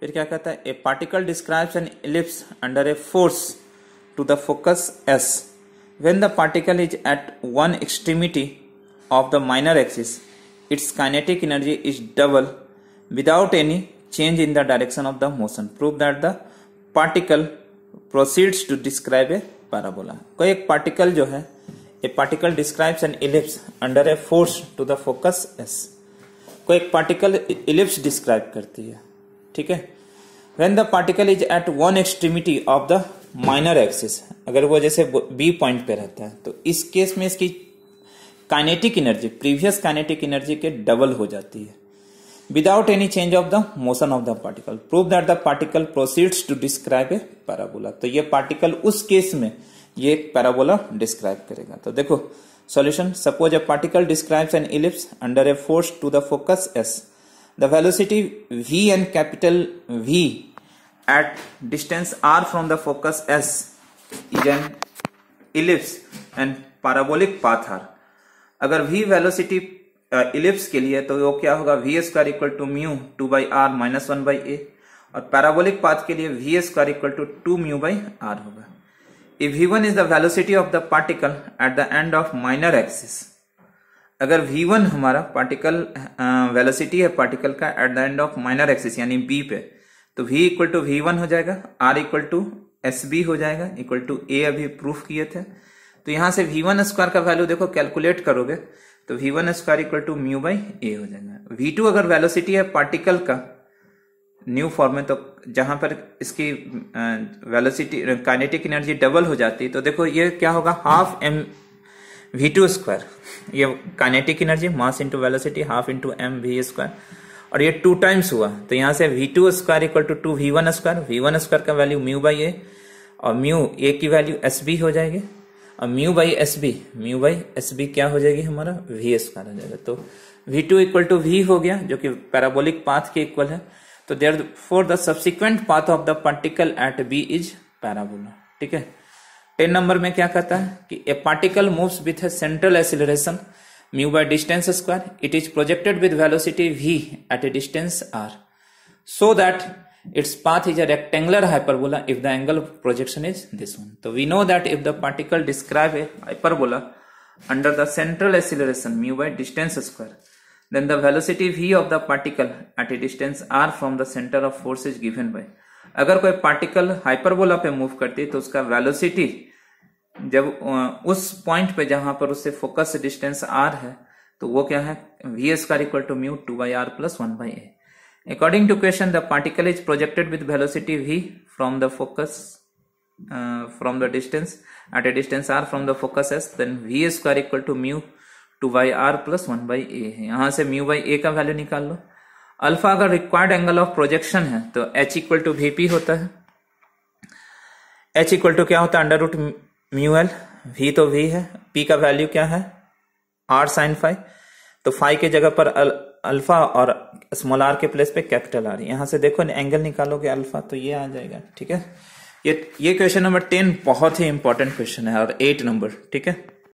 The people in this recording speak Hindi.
फिर क्या कहता है a particle describes an ellipse under a force to the focus S when the particle is at one extremity of the minor axis its kinetic energy is double without any change in the direction of the motion prove that the particle proceeds to describe a parabola कोई एक पार्टिकल जो है a particle describes an ellipse under a force to the focus S कोई एक पार्टिकल इलिप्स डिस्क्राइब करती है ठीक है when the particle is at one extremity of the minor axis अगर वो जैसे बी पॉइंट पे रहता है तो इस केस में इसकी kinetic energy previous kinetic energy के डबल हो जाती है without any change of the motion of the particle prove that the particle proceeds to describe a parabola तो ये पार्टिकल उस केस में ये पैराबोला डिस्क्राइब करेगा तो देखो solution suppose a particle describes an ellipse under a force to the focus S the velocity v and capital v at distance r from the focus s is an ellipse and parabolic path r अगर v velocity इलिप्स uh, के लिए तो वो क्या होगा V square equal to mu two by R minus one by a और पैराबोलिक पाथ के लिए V square equal to two mu by R होगा if V one is the velocity of the particle at the end of minor axis अगर वी वन हमारा पार्टिकल वेलोसिटी है पार्टिकल का at the end of minor axis यानी बी पे तो V equal to V one हो जाएगा R equal to S B हो जाएगा इक्वल टू ए अभी प्रूफ किए थे तो यहां से वी वन स्क्वायर का वैल्यू देखो कैलकुलेट करोगे तो V one square equal to mu by a हो जाएगा वी टू अगर वेलोसिटी है पार्टिकल का न्यू फॉर्म में तो जहां पर इसकी वेलोसिटी काइनेटिक एनर्जी डबल हो जाती है तो देखो ये क्या होगा half M V two square ये kinetic energy mass into velocity half into M V square और ये टू टाइम्स हुआ तो यहाँ से V two square equal to two V one square V one square का वैल्यू म्यू बाई ए और म्यू ए की वैल्यू एस बी हो जाएगी और mu by S B mu by S B क्या हो जाएगी हमारा वी स्क्वायर हो जाएगा तो V two equal to V हो गया जो कि पैराबोलिक पाथ के इक्वल है तो therefore the subsequent path of the particle at B is parabola ठीक है टेन नंबर में क्या कहता है कि a particle moves with a central acceleration mu by distance square it is projected with velocity V at a distance R so that its path is a rectangular hyperbola if the angle of projection is this one तो we know that if the particle describe A hyperbola under the central acceleration mu by distance square then the velocity V of the particle at a distance R from the centre of force is given by अगर कोई पार्टिकल हाइपरबोला पे मूव करती है तो उसका वेलोसिटी जब उस पॉइंट पे जहां पर उससे फोकस डिस्टेंस आर है तो वो क्या है V square equal to mu two by R plus one by a according to question the particle is projected with velocity V from the focus from the distance at a distance R from the focus S then V square equal to mu two by R plus one by a है यहां से म्यू बाई ए का वैल्यू निकाल लो अल्फा अगर रिक्वायर्ड एंगल ऑफ प्रोजेक्शन है तो H equal to V P होता है एच इक्वल टू क्या होता है under root mu L V तो वी है पी का वैल्यू क्या है आर साइन फाइव तो फाइव के जगह पर अल, अल्फा और स्मॉल आर के प्लेस पे कैपिटल आर यहां से देखो एंगल निकालोगे अल्फा तो ये आ जाएगा ठीक है ये ये क्वेश्चन नंबर टेन बहुत ही इंपॉर्टेंट क्वेश्चन है और एट नंबर ठीक है